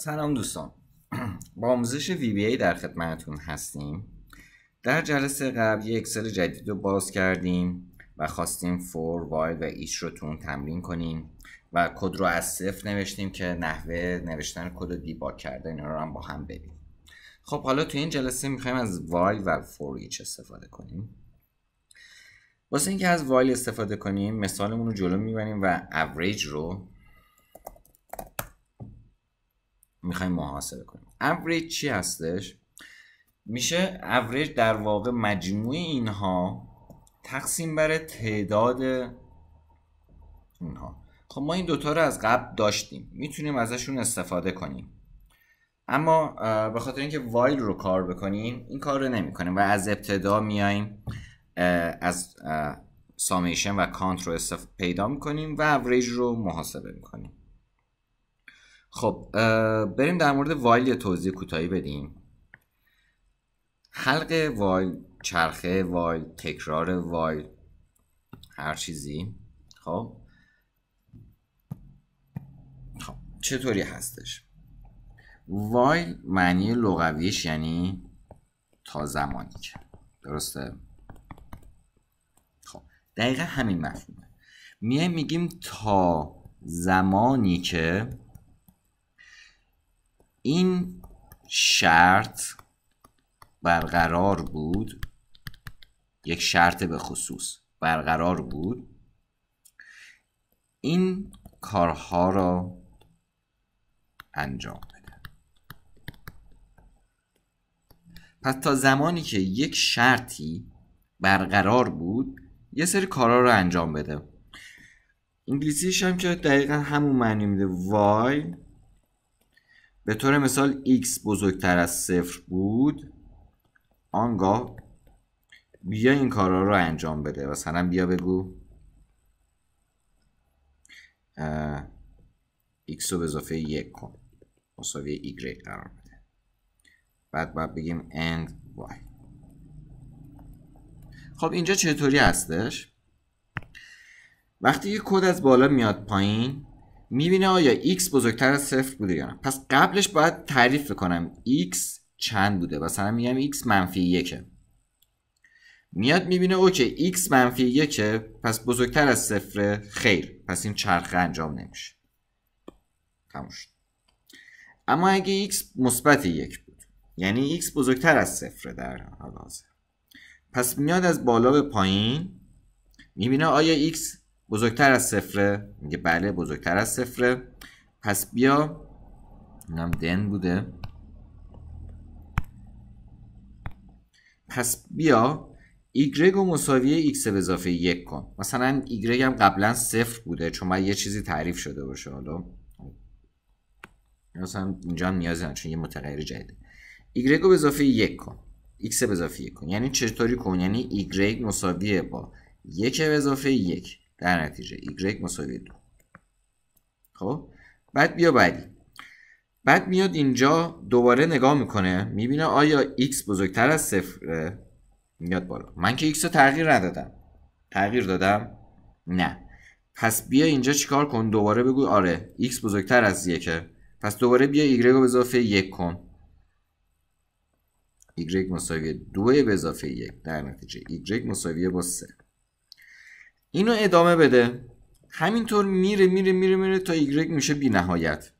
سلام دوستان با آموزش وی در خدمتتون هستیم در جلسه قبل یک اکسل جدید رو باز کردیم و خواستیم فور وای و ایچ رو تون تمرین کنیم و کد رو از صفر نوشتیم که نحوه نوشتن کد و دیباک کرده اینا رو هم با هم ببینیم خب حالا تو این جلسه میخوایم از وای و فور ایچ استفاده کنیم واسه اینکه از وایل استفاده کنیم مثالمون رو جلو میبریم و اوریج رو میخوایم محاسبه کنیم اوریج چی هستش میشه اوریج در واقع مجموع اینها تقسیم بر تعداد اینها خب ما این دوتا رو از قبل داشتیم میتونیم ازشون استفاده کنیم اما به خاطر اینکه وایل رو کار بکنیم این کار رو نمیکنیم و از ابتدا میاییم از سامیشن و کانت رو پیدا میکنیم و اوریج رو محاسبه میکنیم خب بریم در مورد وایل یه توضیح کوتاهی بدیم خلق وایل چرخه وایل تکرار وایل هر چیزی خب خب چطوری هستش وایل معنی لغویش یعنی تا زمانی که درسته خب دقیقا همین مفهومه میگیم تا زمانی که این شرط برقرار بود یک شرط به خصوص برقرار بود این کارها را انجام بده پس تا زمانی که یک شرطی برقرار بود یه سری کارها را انجام بده انگلیسیش هم که دقیقا همون معنی میده به طور مثال x بزرگتر از صفر بود آنگاه بیا این کارا رو انجام بده مثلا بیا بگو x رو به اضافه یک کن مساوی y قرار بده بعد باید بگیم and y خب اینجا چطوری هستش وقتی یک کد از بالا میاد پایین میبینه آیا x بزرگتر از صفر بوده یا نه پس قبلش باید تعریف کنم x چند بوده مثلا میگم x منفی یکه میاد میبینه اوکی x منفی یکه پس بزرگتر از صفر خیر پس این چرخه انجام نمیشه تموش اما اگه x مثبت یک بود یعنی x بزرگتر از صفر در حال حاضر پس میاد از بالا به پایین میبینه آیا x بزرگتر از صفره میگه بله بزرگتر از صفره پس بیا اینم دن بوده پس بیا ایگرگ و مساوی ایکس به اضافه یک کن مثلا ایگرگ هم قبلا صفر بوده چون من یه چیزی تعریف شده باشه حالا مثلا اینجا هم نیازی چون یه متغیر جدیده ایگرگ رو به اضافه یک کن ایکس به اضافه یک کن یعنی چطوری کن یعنی ایگرگ مساوی با یک به اضافه یک در نتیجه y مساوی دو خب بعد بیا بعدی بعد میاد اینجا دوباره نگاه میکنه میبینه آیا x بزرگتر از صفر میاد بالا من که x رو تغییر ندادم تغییر دادم نه پس بیا اینجا چیکار کن دوباره بگو آره x بزرگتر از یکه پس دوباره بیا y رو به اضافه یک کن y مساوی دو به اضافه یک در نتیجه y مساوی با سه اینو ادامه بده همینطور میره میره میره میره تا ایگرگ میشه بی نهایت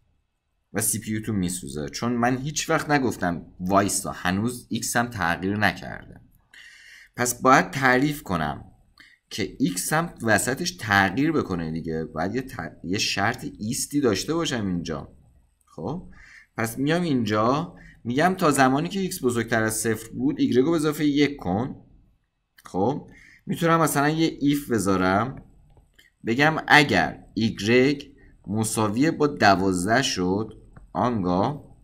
و سی پی تو میسوزه چون من هیچ وقت نگفتم وایستا هنوز ایکس هم تغییر نکرده پس باید تعریف کنم که ایکس هم وسطش تغییر بکنه دیگه باید یه, شرط ایستی داشته باشم اینجا خب پس میام اینجا میگم تا زمانی که ایکس بزرگتر از صفر بود ایگرگ رو اضافه یک کن خب میتونم مثلا یه ایف بذارم بگم اگر y مساوی با دوازده شد آنگاه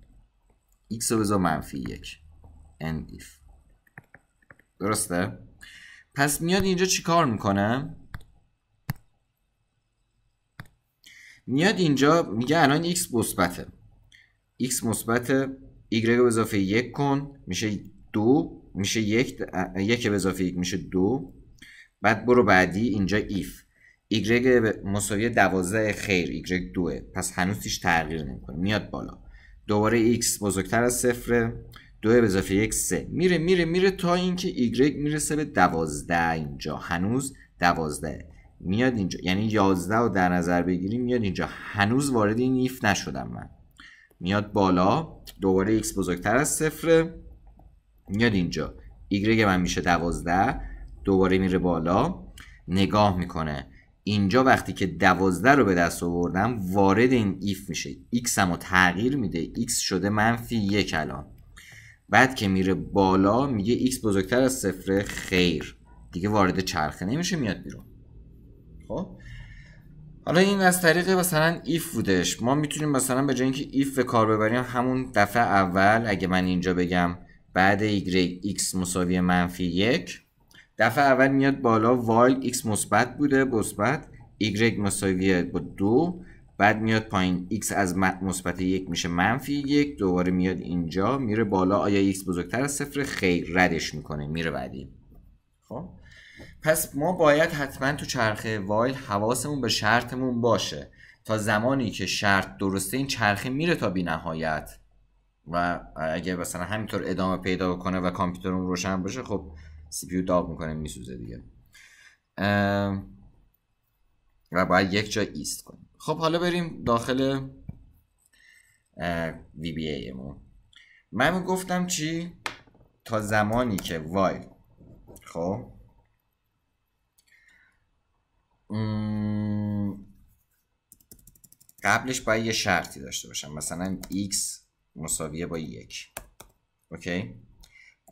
x رو بذار منفی یک end if درسته؟ پس میاد اینجا چی کار میکنم؟ میاد اینجا میگه الان x مثبته x مثبته y به اضافه یک کن میشه دو میشه یک یک به اضافه یک میشه دو بعد برو بعدی اینجا ایف ایگرگ مساوی 12 خیر ایگرگ دوه پس هنوز هیچ تغییر نمیکنه میاد بالا دوباره ایکس بزرگتر از صفر دو به اضافه یک سه میره میره میره تا اینکه ایگرگ میرسه به دوازده اینجا هنوز دوازده میاد اینجا یعنی یازده رو در نظر بگیریم میاد اینجا هنوز وارد این ایف نشدم من میاد بالا دوباره ایکس بزرگتر از صفر میاد اینجا ایگرگ من میشه دوازده دوباره میره بالا نگاه میکنه اینجا وقتی که دوازده رو به دست آوردم وارد این ایف میشه x هم رو تغییر میده x شده منفی یک الان بعد که میره بالا میگه x بزرگتر از صفر خیر دیگه وارد چرخه نمیشه میاد بیرون خب حالا این از طریق مثلا ایف بودش ما میتونیم مثلا به جای اینکه ایف به کار ببریم همون دفعه اول اگه من اینجا بگم بعد ایگری ایکس مساوی منفی یک دفعه اول میاد بالا وایل x مثبت بوده مثبت y مساویه با دو بعد میاد پایین x از مثبت یک میشه منفی یک دوباره میاد اینجا میره بالا آیا x بزرگتر از صفر خیر ردش میکنه میره بعدی خب پس ما باید حتما تو چرخه وایل حواسمون به شرطمون باشه تا زمانی که شرط درسته این چرخه میره تا بی نهایت و اگه مثلا همینطور ادامه پیدا کنه و کامپیوترمون روشن باشه خب سی پیو داغ میکنه میسوزه دیگه و باید یک جا ایست کنیم خب حالا بریم داخل وی بی ای ما من گفتم چی تا زمانی که وای خب قبلش باید یه شرطی داشته باشم مثلا x مساویه با یک اوکی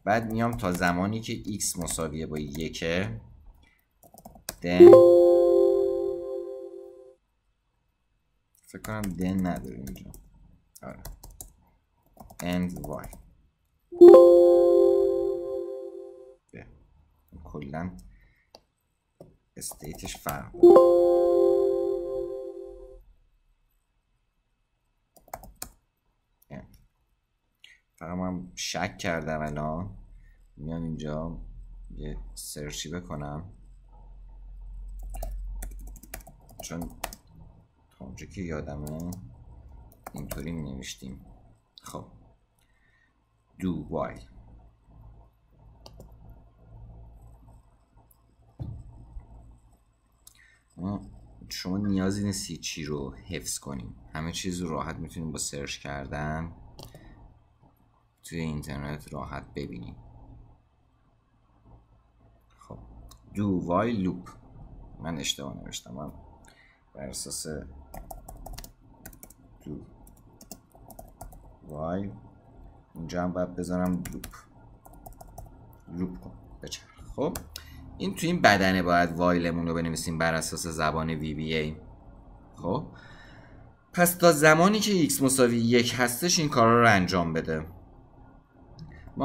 بعد میام تا زمانی که x مساویه با یکه دن فکر کنم دن نداره اینجا آره and y کلا استیتش فرق من شک کردم الان میام اینجا یه سرچی بکنم چون تا اونجا که یادمه اینطوری می نوشتیم خب دوبای شما نیازی نیستی چی رو حفظ کنیم همه چیز رو راحت میتونیم با سرچ کردن توی اینترنت راحت ببینیم خب دو وای لوپ من اشتباه نوشتم من بر اساس دو وای اینجا هم باید بذارم لوپ لوپ خب این توی این بدنه باید وایلمون رو بنویسیم بر اساس زبان وی بی ای خب پس تا زمانی که x مساوی یک هستش این کارا رو انجام بده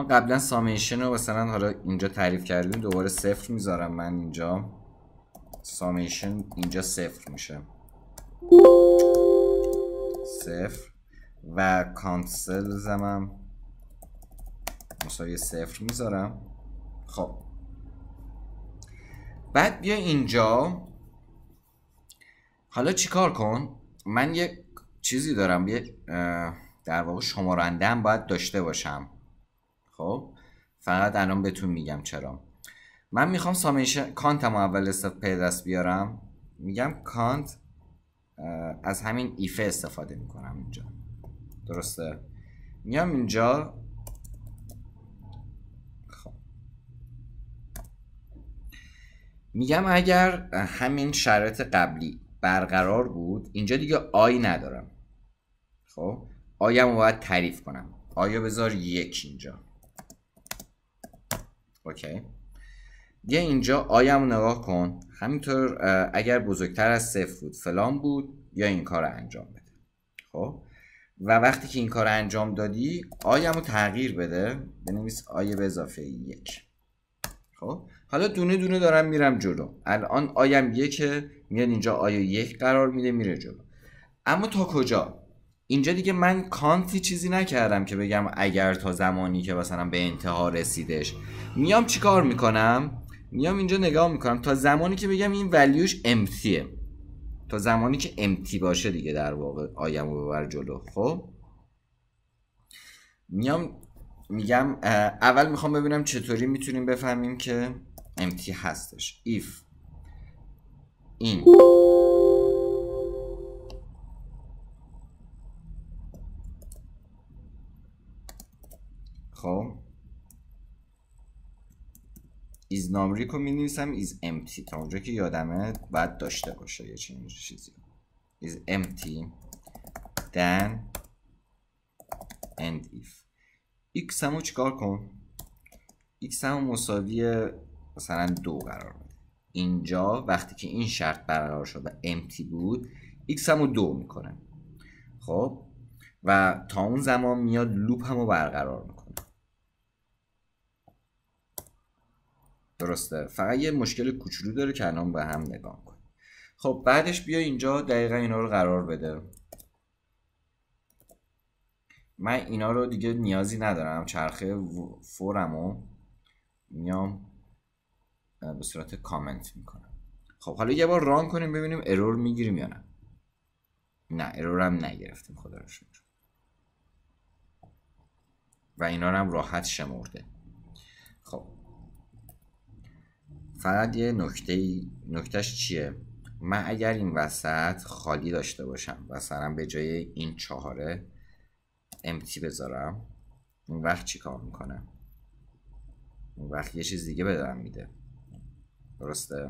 قبلا سامیشن رو مثلا حالا اینجا تعریف کردیم دوباره صفر میذارم من اینجا سامیشن اینجا صفر میشه صفر و کانسل زمم مساوی صفر میذارم خب بعد بیا اینجا حالا چیکار کن من یه چیزی دارم یه در واقع شمارنده هم باید داشته باشم خب فقط الان بهتون میگم چرا من میخوام سامیشن کانتم اول استف بیارم میگم کانت از همین ایفه استفاده میکنم اینجا درسته میام اینجا خب. میگم اگر همین شرط قبلی برقرار بود اینجا دیگه آی ندارم خب آیم باید تعریف کنم آیا بذار یک اینجا اوکی یه اینجا آیم نگاه کن همینطور اگر بزرگتر از صفر بود فلان بود یا این کار رو انجام بده خب و وقتی که این کار رو انجام دادی آیم رو تغییر بده بنویس آیه به اضافه یک خب حالا دونه دونه دارم میرم جلو الان آیم یکه میاد اینجا آیه یک قرار میده میره جلو اما تا کجا اینجا دیگه من کانتی چیزی نکردم که بگم اگر تا زمانی که مثلا به انتها رسیدش میام چیکار میکنم میام اینجا نگاه میکنم تا زمانی که بگم این ولیوش امتیه تا زمانی که امتی باشه دیگه در واقع آیم رو ببر جلو خب میام میگم اول میخوام ببینم چطوری میتونیم بفهمیم که امتی هستش if این خب ایز نامریکو رو می نویسم ایز امتی تا اونجا که یادمه باید داشته باشه یه چنین چیزی از Empty then and if x همو چیکار کن x همو مساوی مثلا دو قرار بده اینجا وقتی که این شرط برقرار شد و امتی بود x همو دو میکنه خب و تا اون زمان میاد لوپ همو برقرار میکنه درسته فقط یه مشکل کوچولو داره که الان به هم نگاه کن خب بعدش بیا اینجا دقیقا اینا رو قرار بده من اینا رو دیگه نیازی ندارم چرخه فورم میام به صورت کامنت میکنم خب حالا یه بار ران کنیم ببینیم ارور میگیریم یا نه نه ارور هم نگرفتیم خدا رو و اینا هم راحت شمرده فقط یه نکته نکتهش چیه من اگر این وسط خالی داشته باشم و سرم به جای این چهاره امتی بذارم اون وقت چی کار میکنه اون وقت یه چیز دیگه بدم میده درسته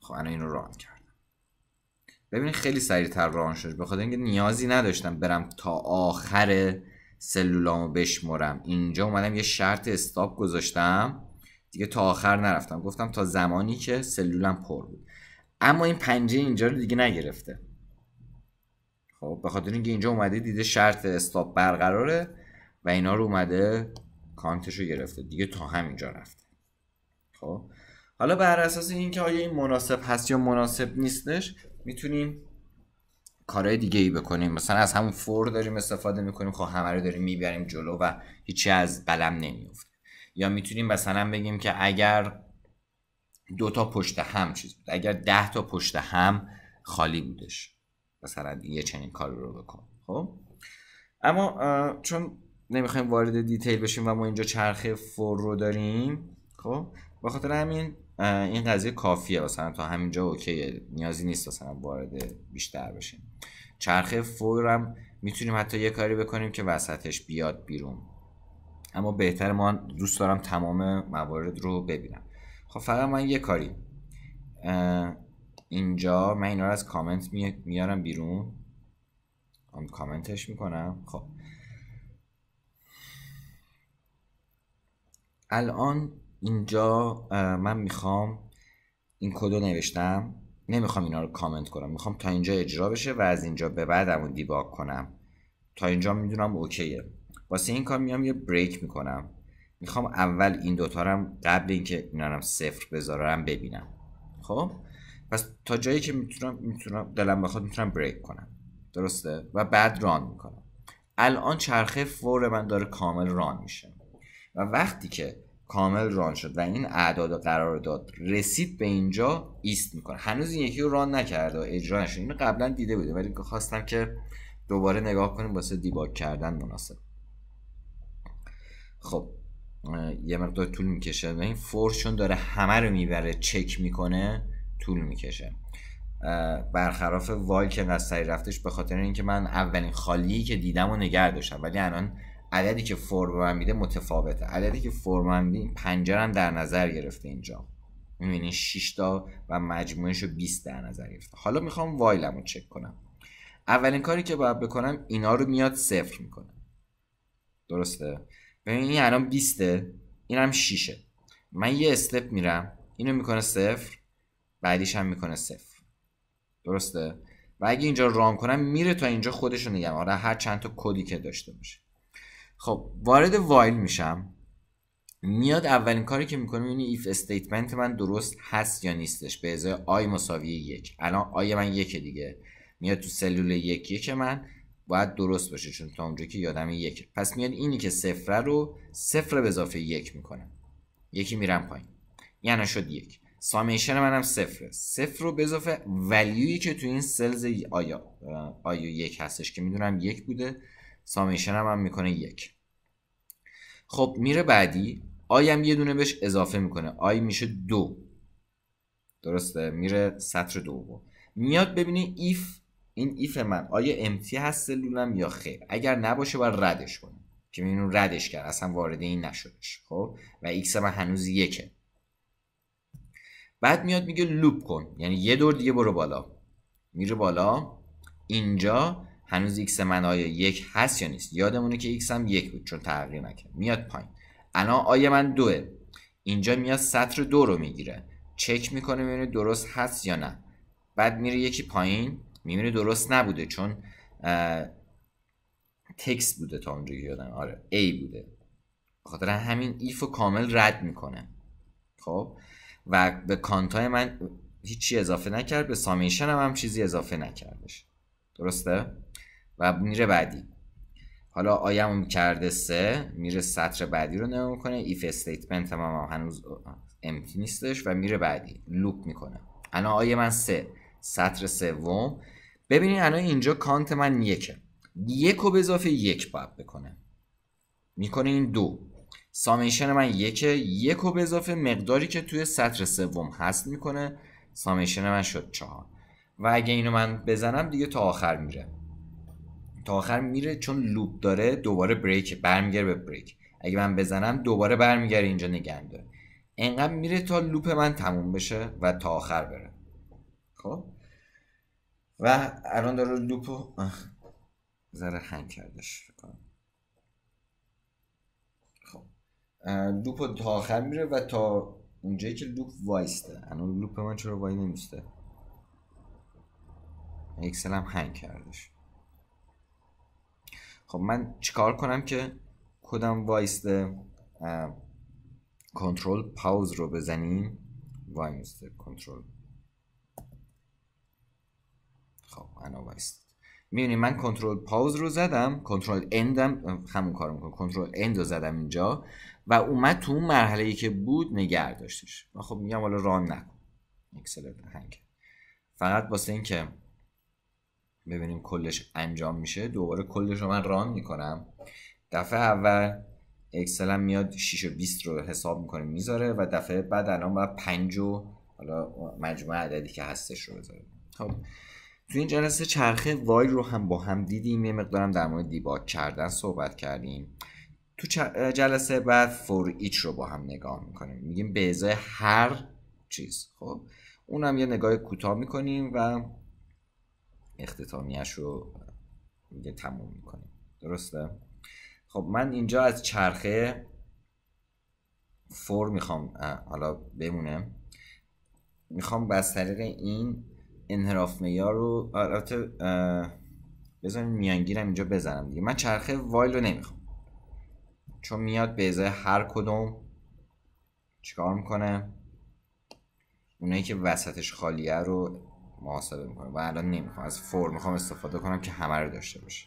خب انا این رو ران کردم ببینید خیلی سریعتر ران شد بخاطر اینکه نیازی نداشتم برم تا آخره سلولامو بشمرم اینجا اومدم یه شرط استاپ گذاشتم دیگه تا آخر نرفتم گفتم تا زمانی که سلولم پر بود اما این پنجه اینجا رو دیگه نگرفته خب به خاطر اینکه اینجا اومده دیده شرط استاپ برقراره و اینا رو اومده کانتش رو گرفته دیگه تا همینجا رفته خب حالا بر اساس اینکه آیا این مناسب هست یا مناسب نیستش میتونیم کارهای دیگه ای بکنیم مثلا از همون فور داریم استفاده میکنیم خب همه رو داریم میبریم جلو و هیچی از قلم نمیفته یا میتونیم مثلا بگیم که اگر دو تا پشت هم چیز اگر ده تا پشت هم خالی بودش مثلا یه چنین کاری رو بکن خب اما چون نمیخوایم وارد دیتیل بشیم و ما اینجا چرخه فور رو داریم خب بخاطر همین این قضیه کافیه مثلا تا همینجا اوکیه نیازی نیست مثلا وارد بیشتر بشیم چرخه فورم میتونیم حتی یه کاری بکنیم که وسطش بیاد بیرون اما بهتر ما دوست دارم تمام موارد رو ببینم خب فقط من یه کاری اینجا من اینا رو از کامنت میارم بیرون کامنتش میکنم خب الان اینجا من میخوام این کدو نوشتم نمیخوام اینا رو کامنت کنم میخوام تا اینجا اجرا بشه و از اینجا به بعد اون دیباگ کنم تا اینجا میدونم اوکیه واسه این کار میام یه بریک میکنم میخوام اول این دوتا رو قبل اینکه اینا رو صفر بذارم ببینم خب پس تا جایی که میتونم میتونم دلم بخواد میتونم بریک کنم درسته و بعد ران میکنم الان چرخه فور من داره کامل ران میشه و وقتی که کامل ران شد و این اعداد قرار داد رسید به اینجا ایست میکنه هنوز این یکی رو ران نکرده و اجرا نشد اینو قبلا دیده بودیم ولی خواستم که دوباره نگاه کنیم واسه دیباگ کردن مناسب خب یه مقدار طول میکشه و این فورشون داره همه رو میبره چک میکنه طول میکشه برخلاف وای که از سری رفتش به خاطر اینکه من اولین خالیی که دیدم و نگه داشتم ولی الان عددی که فور به میده متفاوته عددی که فور من میده در نظر گرفته اینجا میبینی 6 تا و مجموعش رو 20 در نظر گرفته حالا میخوام وایلم رو چک کنم اولین کاری که باید بکنم اینا رو میاد صفر میکنه. درسته ببین این الان 20 این هم 6 من یه استپ میرم اینو میکنه صفر بعدیش هم میکنه صفر درسته و اگه اینجا ران کنم میره تا اینجا خودش رو نگم آره هر چند تا کدی که داشته باشه خب وارد وایل میشم میاد اولین کاری که میکنه یعنی ایف استیتمنت من درست هست یا نیستش به ازای آی مساوی یک الان آی من یک دیگه میاد تو سلول یک یک من باید درست باشه چون تا اونجا که یادم یک پس میاد اینی که صفره رو صفر به اضافه یک میکنه یکی میرم پایین یعنی شد یک سامیشن هم صفره صفر رو به اضافه ولیوی که تو این سلز آیا آیا یک هستش که میدونم یک بوده سامیشن هم, هم میکنه یک خب میره بعدی آی هم یه دونه بهش اضافه میکنه آی میشه دو درسته میره سطر دوم میاد ببینه ایف این ایف من آیا امتی هست سلولم یا خیر اگر نباشه باید ردش کنه که میبینیم ردش کرد اصلا وارد این نشدش خب و ایکس من هنوز یکه بعد میاد میگه لوب کن یعنی یه دور دیگه برو بالا میره بالا اینجا هنوز ایکس من آیا یک هست یا نیست یادمونه که x هم یک بود چون تغییر نکرد میاد پایین الان آیا من دوه اینجا میاد سطر دو رو میگیره چک میکنه میبینه درست هست یا نه بعد میره یکی پایین میبینه درست نبوده چون تکس بوده تا اونجا یادم آره A بوده خاطر همین ایف کامل رد میکنه خب و به کانتای من هیچی اضافه نکرد به سامیشن هم, هم چیزی اضافه نکردش درسته؟ و میره بعدی حالا آیم کرده سه میره سطر بعدی رو نگاه کنه ایف استیتمنت هم, هنوز امتی نیستش و میره بعدی لوپ میکنه الان آیه من سه سطر سوم ببینین الان اینجا کانت من یکه یک و به اضافه یک باید بکنه میکنه این دو سامیشن من یکه یک رو به اضافه مقداری که توی سطر سوم هست میکنه سامیشن من شد چهار و اگه اینو من بزنم دیگه تا آخر میره تا آخر میره چون لوپ داره دوباره بریک برمیگره به بریک اگه من بزنم دوباره برمیگره اینجا نگم داره انقدر میره تا لوپ من تموم بشه و تا آخر بره خب و الان داره لوپو ذره هنگ کردش خب لوپ تا آخر میره و تا اونجایی که لوپ وایسته الان لوپ من چرا وای نمیسته اکسل هم هنگ کردش خب من چیکار کنم که کدام وایسته کنترل پاوز رو بزنیم وای کنترل خب انا وایست میبینی من کنترل پاوز رو زدم کنترل اندم همون کار میکنم کنترل اند رو زدم اینجا و اومد تو اون مرحله ای که بود نگه داشتش من خب میگم حالا ران نکن اکسلر هنگ فقط واسه اینکه ببینیم کلش انجام میشه دوباره کلش رو من ران میکنم دفعه اول اکسلم میاد 6 و 20 رو حساب میکنه میذاره و دفعه بعد الان باید 5 و حالا مجموعه عددی که هستش رو بذاره خب تو این جلسه چرخه وای رو هم با هم دیدیم یه مقدارم در مورد دیباگ کردن صحبت کردیم تو جلسه بعد فور ایچ رو با هم نگاه میکنیم میگیم به ازای هر چیز خب اونم یه نگاه کوتاه میکنیم و اختتامیش رو دیگه تموم میکنیم درسته خب من اینجا از چرخه فور میخوام حالا بمونه میخوام از طریق این انحراف میار رو البته بزنیم میانگیرم اینجا بزنم دیگه من چرخه وایل رو نمیخوام چون میاد به ازای هر کدوم چیکار میکنه اونایی که وسطش خالیه رو محاسبه میکنه و الان نمیخوام از فور میخوام استفاده کنم که همه رو داشته باشه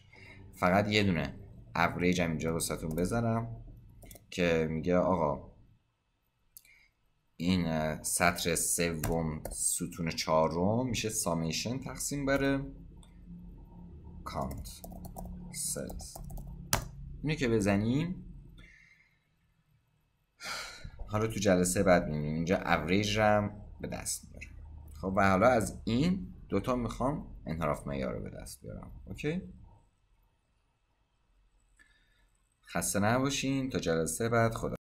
فقط یه دونه اوریج هم اینجا واسهتون بذارم که میگه آقا این سطر سوم ستون چهارم میشه سامیشن تقسیم بره کانت سلز اینو که بزنیم حالا تو جلسه بعد میبینیم اینجا اوریج هم به دست میاره خب و حالا از این دوتا میخوام انحراف معیار رو به دست بیارم اوکی خسته نباشین تا جلسه بعد خدا